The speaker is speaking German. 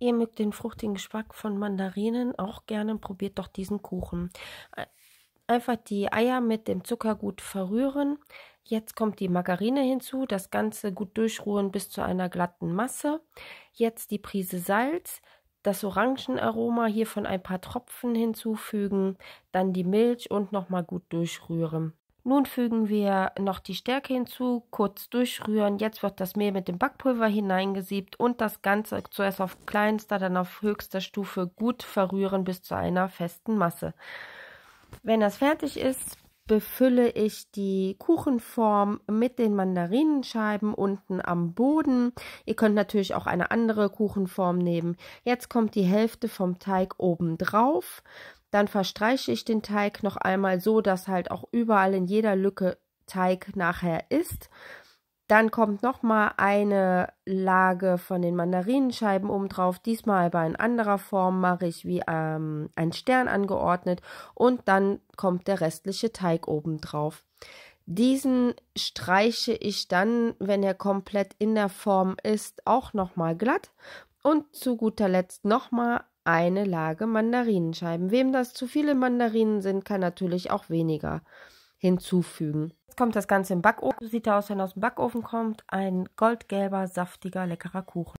Ihr mögt den fruchtigen Geschmack von Mandarinen auch gerne, probiert doch diesen Kuchen. Äh, einfach die Eier mit dem Zucker gut verrühren. Jetzt kommt die Margarine hinzu, das Ganze gut durchruhen bis zu einer glatten Masse. Jetzt die Prise Salz, das Orangenaroma hiervon ein paar Tropfen hinzufügen, dann die Milch und nochmal gut durchrühren. Nun fügen wir noch die Stärke hinzu, kurz durchrühren. Jetzt wird das Mehl mit dem Backpulver hineingesiebt und das Ganze zuerst auf kleinster, dann auf höchster Stufe gut verrühren bis zu einer festen Masse. Wenn das fertig ist, befülle ich die Kuchenform mit den Mandarinenscheiben unten am Boden. Ihr könnt natürlich auch eine andere Kuchenform nehmen. Jetzt kommt die Hälfte vom Teig oben drauf. Dann verstreiche ich den Teig noch einmal so, dass halt auch überall in jeder Lücke Teig nachher ist. Dann kommt nochmal eine Lage von den Mandarinenscheiben oben drauf, diesmal aber in anderer Form mache ich wie ähm, ein Stern angeordnet und dann kommt der restliche Teig oben drauf. Diesen streiche ich dann, wenn er komplett in der Form ist, auch nochmal glatt und zu guter Letzt nochmal eine Lage Mandarinenscheiben. Wem das zu viele Mandarinen sind, kann natürlich auch weniger hinzufügen. Jetzt kommt das Ganze im Backofen. So sieht er aus, wenn aus dem Backofen kommt. Ein goldgelber, saftiger, leckerer Kuchen.